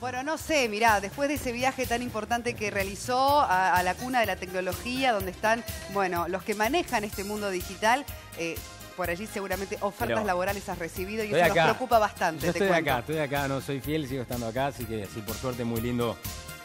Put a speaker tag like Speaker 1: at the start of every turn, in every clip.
Speaker 1: Bueno, no sé, mirá, después de ese viaje tan importante que realizó a, la cuna de la tecnología, donde están, bueno, los que manejan este mundo digital, eh, por allí seguramente ofertas laborales has recibido y eso preocupa bastante. Yo estoy acá,
Speaker 2: estoy acá, no soy fiel, sigo estando acá, así que sí, por suerte muy lindo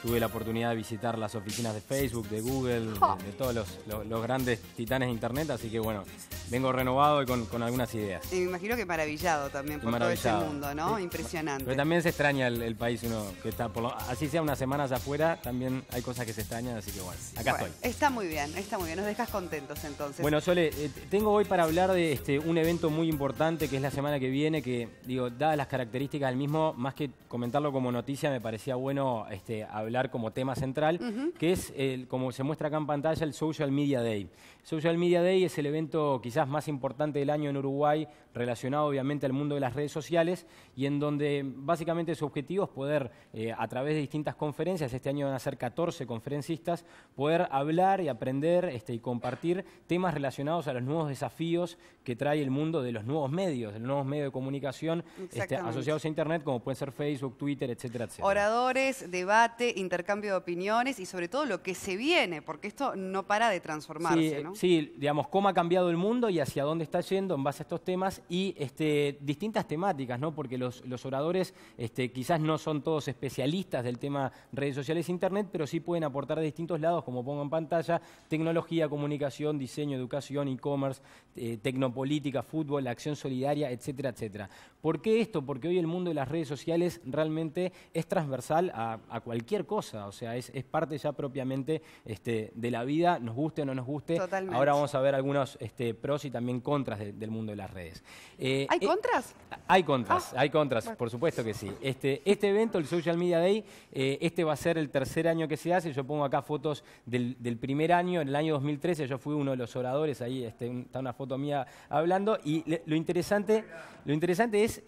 Speaker 2: tuve la oportunidad de visitar las oficinas de Facebook, de Google, de, todos los, grandes titanes de Internet, así que bueno, vengo renovado y con, algunas ideas.
Speaker 1: me imagino que maravillado también por todo ese mundo, ¿no? Impresionante. Pero
Speaker 2: también se extraña el, país uno que está, así sea unas semanas afuera, también hay cosas que se extrañan, así que bueno, acá estoy.
Speaker 1: Está muy bien, está muy bien, nos dejas contentos entonces. Bueno,
Speaker 2: Sole, eh, tengo hoy para hablar de este, un evento muy importante que es la semana que viene, que digo, dadas las características del mismo, más que comentarlo como noticia, me parecía bueno este, hablar como tema central, que es, el, como se muestra acá en pantalla, el Social Media Day. Social Media Day es el evento quizás más importante del año en Uruguay, relacionado obviamente al mundo de las redes sociales, y en donde básicamente su objetivo es poder, eh, a través de distintas conferencias, este año van a ser 14 conferencistas, poder hablar y aprender este, y compartir temas relacionados a los nuevos desafíos que trae el mundo de los nuevos medios, de los nuevos medios de comunicación este, asociados a Internet, como pueden ser Facebook, Twitter, etcétera, etcétera.
Speaker 1: Oradores, debate, intercambio de opiniones y sobre todo lo que se viene, porque esto no para de transformarse. ¿no?
Speaker 2: Sí, digamos, cómo ha cambiado el mundo y hacia dónde está yendo en base a estos temas y este, distintas temáticas, ¿no? Porque los, oradores este, quizás no son todos especialistas del tema redes sociales e internet, pero sí pueden aportar de distintos lados, como pongo en pantalla, tecnología, comunicación, diseño, educación, e-commerce, eh, tecnopolítica, fútbol, acción solidaria, etcétera, etcétera. ¿Por qué esto? Porque hoy el mundo de las redes sociales realmente es transversal a, cualquier cosa, o sea, es, parte ya propiamente este, de la vida, nos guste o no nos guste. Ahora vamos a ver algunos este, pros y también contras del mundo de las redes. Eh, ¿Hay, eh, contras? hay contras? Ah. Hay contras, por supuesto que sí. Este, este, evento, el Social Media Day, eh, este va a ser el tercer año que se hace. Yo pongo acá fotos del, primer año, en el año 2013 yo fui uno de los oradores, ahí este, está una foto mía hablando. Y lo, interesante, lo interesante es,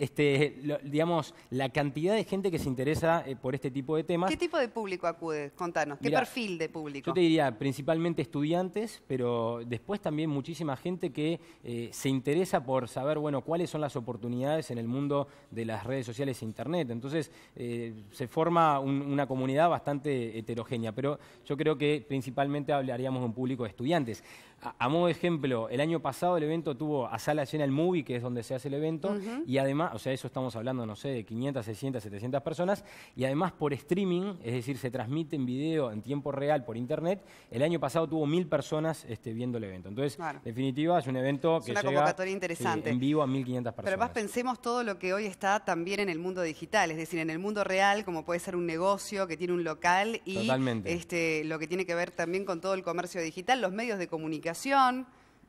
Speaker 2: digamos, la cantidad de gente que se interesa por este tipo de temas. ¿Qué tipo de público acude? Contanos, ¿qué perfil
Speaker 1: de público? Yo te
Speaker 2: diría principalmente estudiantes, pero después también muchísima gente que eh, se interesa por saber, bueno, cuáles son las oportunidades en el mundo de las redes sociales e Internet. Entonces, eh, se forma una comunidad bastante heterogénea, pero yo creo que principalmente hablaríamos de un público de estudiantes a, modo de ejemplo, el año pasado el evento tuvo a sala llena el movie, que es donde se hace el evento, y además, o sea, eso estamos hablando, no sé, de 500, 600, 700 personas, y además por streaming, es decir, se transmite en video en tiempo real por internet, el año pasado tuvo mil personas este, viendo el evento. Entonces, en definitiva, es un evento que una interesante. Eh, en vivo a 1.500 personas. Pero más
Speaker 1: pensemos todo lo que hoy está también en el mundo digital, es decir, en el mundo real, como puede ser un negocio que tiene un local y este, lo que tiene que ver también con todo el comercio digital, los medios de comunicación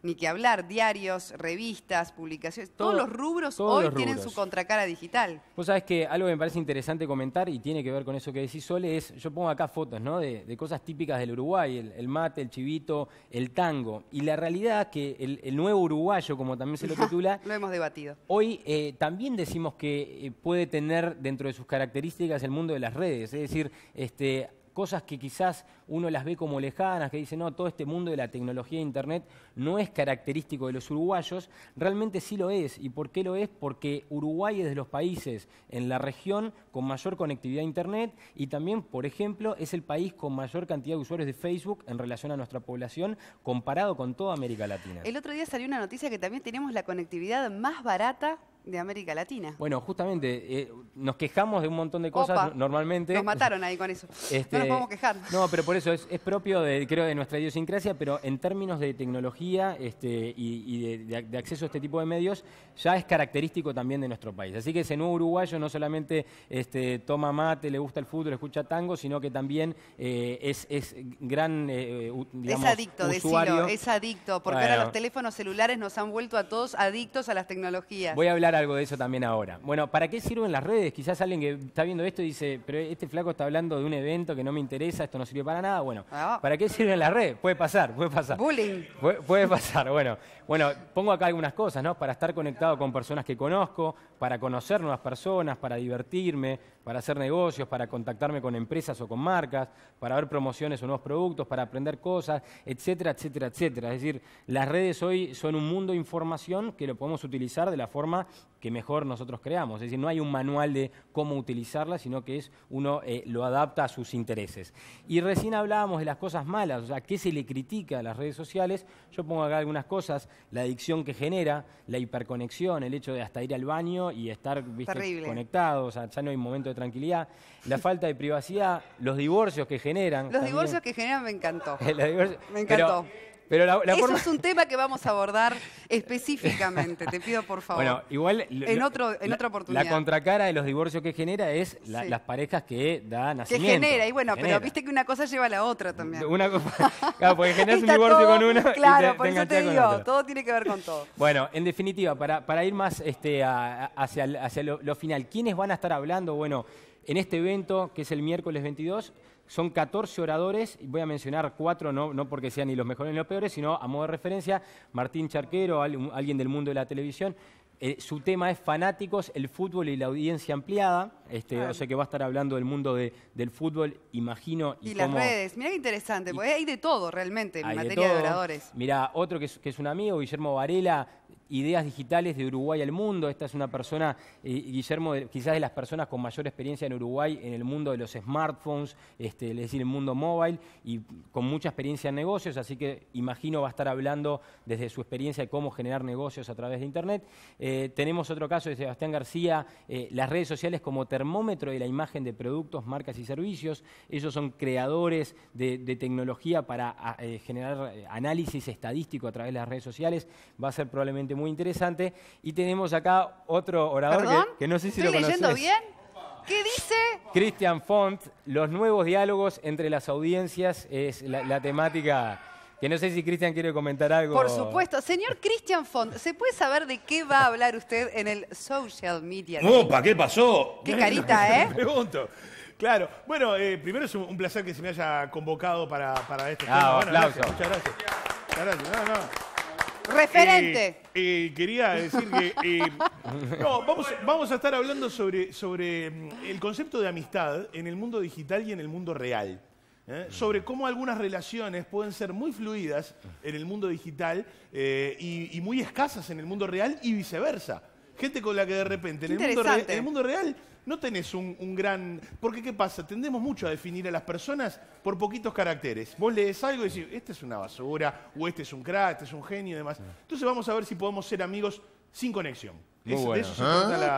Speaker 1: ni que hablar, diarios, revistas, publicaciones, todos los rubros hoy tienen su contracara digital.
Speaker 2: Vos sabés que algo que me parece interesante comentar y tiene que ver con eso que decís, Sole, es, yo pongo acá fotos ¿no? de, cosas típicas del Uruguay, el, mate, el chivito, el tango, y la realidad que el, nuevo uruguayo, como también se lo titula... lo hemos debatido. Hoy eh, también decimos que eh, puede tener dentro de sus características el mundo de las redes, es decir, este, cosas que quizás uno las ve como lejanas, que dice, no, todo este mundo de la tecnología de Internet no es característico de los uruguayos, realmente sí lo es. ¿Y por qué lo es? Porque Uruguay es de los países en la región con mayor conectividad a Internet y también, por ejemplo, es el país con mayor cantidad de usuarios de Facebook en relación a nuestra población comparado con toda América Latina.
Speaker 1: El otro día salió una noticia que también tenemos la conectividad más barata de América Latina.
Speaker 2: Bueno, justamente, eh, nos quejamos de un montón de cosas normalmente. Nos mataron ahí con
Speaker 1: eso. Este, no nos podemos quejar. No, pero
Speaker 2: por eso es, propio, de, creo, de nuestra idiosincrasia, pero en términos de tecnología este, y, de, acceso a este tipo de medios, ya es característico también de nuestro país. Así que ese nuevo uruguayo no solamente este, toma mate, le gusta el fútbol, escucha tango, sino que también eh, es, gran eh, Es adicto, usuario. es adicto, porque ahora los
Speaker 1: teléfonos celulares nos han vuelto a todos adictos a las tecnologías. Voy
Speaker 2: a hablar algo de eso también ahora. Bueno, ¿para qué sirven las redes? Quizás alguien que está viendo esto y dice, pero este flaco está hablando de un evento que no me interesa, esto no sirve para nada. Bueno, ah, ¿para qué sirven las redes? Puede pasar, puede pasar. Bullying. puede pasar, bueno. Bueno, pongo acá algunas cosas, ¿no? Para estar conectado con personas que conozco, para conocer nuevas personas, para divertirme, para hacer negocios, para contactarme con empresas o con marcas, para ver promociones o nuevos productos, para aprender cosas, etcétera, etcétera, etcétera. Es decir, las redes hoy son un mundo de información que lo podemos utilizar de la forma que mejor nosotros creamos. Es decir, no hay un manual de cómo utilizarla, sino que es uno eh, lo adapta a sus intereses. Y recién hablábamos de las cosas malas, o sea, qué se le critica a las redes sociales. Yo pongo acá algunas cosas, la adicción que genera, la hiperconexión, el hecho de hasta ir al baño y estar ¿viste, conectados, o sea, ya no hay momento de tranquilidad, la falta de privacidad, los divorcios que generan. Los divorcios
Speaker 1: que generan me encantó.
Speaker 2: me encantó. Pero Eso es un
Speaker 1: tema que vamos a abordar específicamente, te pido por favor. Bueno,
Speaker 2: igual... en, en
Speaker 1: otra oportunidad. La
Speaker 2: contracara de los divorcios que genera es las parejas que dan nacimiento. Que genera, y bueno, pero viste
Speaker 1: que una cosa lleva a la
Speaker 2: otra también. claro, porque generas un divorcio con una Claro, y te, por eso te digo,
Speaker 1: todo tiene que ver con todo.
Speaker 2: Bueno, en definitiva, para, ir más este, hacia, hacia lo, lo final, ¿quiénes van a estar hablando? Bueno, en este evento, que es el miércoles 22... Son 14 oradores, y voy a mencionar cuatro, no, porque sean ni los mejores ni los peores, sino a modo de referencia, Martín Charquero, alguien del mundo de la televisión. Eh, su tema es fanáticos, el fútbol y la audiencia ampliada. Este, o sea que va a estar hablando del mundo del fútbol, imagino. Y, las redes,
Speaker 1: mira qué interesante, porque hay de todo realmente en materia de, oradores.
Speaker 2: Mira, otro que es un amigo, Guillermo Varela, Ideas Digitales de Uruguay al Mundo. Esta es una persona, eh, Guillermo, quizás de las personas con mayor experiencia en Uruguay en el mundo de los smartphones, este, es decir, el mundo móvil, y con mucha experiencia en negocios, así que imagino va a estar hablando desde su experiencia de cómo generar negocios a través de Internet. Eh, tenemos otro caso de Sebastián García, eh, las redes sociales como termómetro de la imagen de productos, marcas y servicios. Ellos son creadores de, tecnología para generar análisis estadístico a través de las redes sociales. Va a ser probablemente muy muy interesante. Y tenemos acá otro orador que, no sé si lo estoy leyendo bien? ¿Qué dice? Christian Font, los nuevos diálogos entre las audiencias es la, temática... Que no sé si Cristian quiere comentar algo. Por supuesto.
Speaker 1: Señor Cristian Font, ¿se puede saber de qué va a hablar usted en el social media? ¡Opa!
Speaker 2: ¿Qué pasó?
Speaker 1: ¡Qué carita, eh! pregunto. Claro. Bueno, eh, primero es un placer que se me haya convocado para, para este ah, tema. muchas gracias. gracias.
Speaker 2: Referente.
Speaker 1: quería decir que... no, vamos, a estar hablando sobre, mm, el concepto de amistad en el mundo digital y en el mundo real. ¿eh? Sobre cómo algunas relaciones pueden ser muy fluidas en el mundo digital eh, y, muy escasas en el mundo real y viceversa. Gente con la que de repente en el mundo real no tenés un, gran... Porque ¿qué pasa? Tendemos mucho a definir a las personas por poquitos caracteres. Vos lees algo y decís, este es una basura, o este es un crack, este es un genio y demás. Entonces vamos a ver si podemos ser amigos sin conexión. Muy bueno.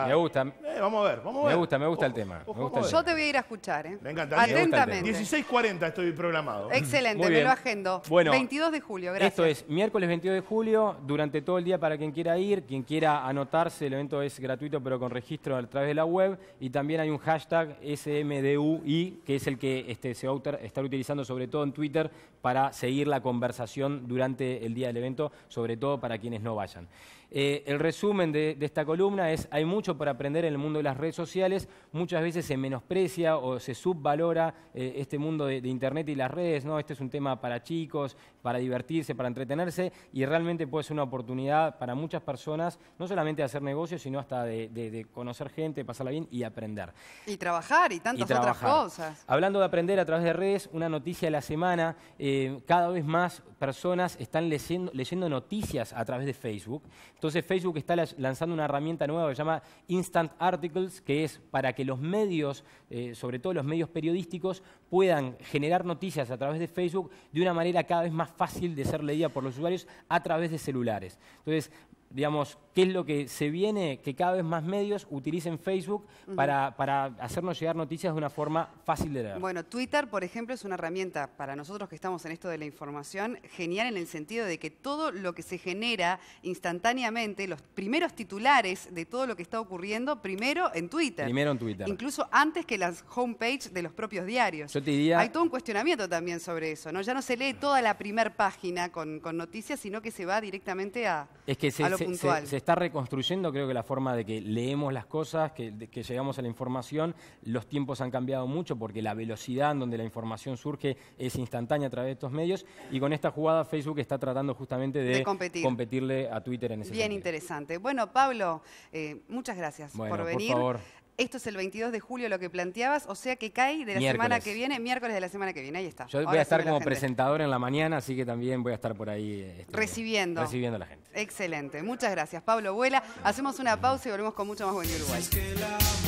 Speaker 1: Me gusta. Eh, vamos a ver, vamos a ver. Me gusta,
Speaker 2: me gusta el tema, Yo te
Speaker 1: voy a ir a escuchar, ¿eh? Me encanta. Atentamente.
Speaker 2: 16.40 estoy programado. Excelente, me lo agendo. Bueno, 22 de julio, gracias. Esto es miércoles 22 de julio, durante todo el día para quien quiera ir, quien quiera anotarse, el evento es gratuito pero con registro a través de la web y también hay un hashtag SMDUI que es el que este, se va a estar utilizando sobre todo en Twitter para seguir la conversación durante el día del evento, sobre todo para quienes no vayan. Eh, el resumen de, esta columna es, hay mucho por aprender en el mundo de las redes sociales, muchas veces se menosprecia o se subvalora eh, este mundo de, Internet y las redes, ¿no? Este es un tema para chicos, para divertirse, para entretenerse y realmente puede ser una oportunidad para muchas personas, no solamente de hacer negocios, sino hasta de, conocer gente, pasarla bien y aprender.
Speaker 1: Y trabajar y tantas otras cosas.
Speaker 2: Hablando de aprender a través de redes, una noticia de la semana, eh, cada vez más personas están leyendo noticias a través de Facebook. Entonces Facebook está lanzando una herramienta nueva que se llama Instant Articles, que es para que los medios, eh, sobre todo los medios periodísticos, puedan generar noticias a través de Facebook de una manera cada vez más fácil de ser leída por los usuarios a través de celulares. Entonces, digamos, qué es lo que se viene, que cada vez más medios utilicen Facebook para, hacernos llegar noticias de una forma fácil de dar.
Speaker 1: Bueno, Twitter, por ejemplo, es una herramienta para nosotros que estamos en esto de la información genial en el sentido de que todo lo que se genera instantáneamente, los primeros titulares de todo lo que está ocurriendo, primero en Twitter. Primero en Twitter. Incluso antes que las homepage de los propios diarios. Yo te diría... Hay todo un cuestionamiento también sobre eso, ¿no? Ya no se lee toda la primera página con, noticias, sino que se va directamente a, es que se,
Speaker 2: está reconstruyendo, creo que la forma de que leemos las cosas, que, llegamos a la información, los tiempos han cambiado mucho porque la velocidad en donde la información surge es instantánea a través de estos medios y con esta jugada Facebook está tratando justamente de, competirle a Twitter en ese Bien
Speaker 1: interesante. Bueno, Pablo, eh, muchas gracias por venir. Por favor. Esto es el 22 de julio lo que planteabas, o sea que cae de la semana que viene, miércoles de la semana que viene, ahí está. Yo voy a estar como
Speaker 2: presentador en la mañana, así que también voy a estar por ahí. Este,
Speaker 1: recibiendo. Recibiendo a la gente. Excelente, muchas gracias. Pablo Vuela, hacemos una pausa y volvemos con mucho más Buen Uruguay.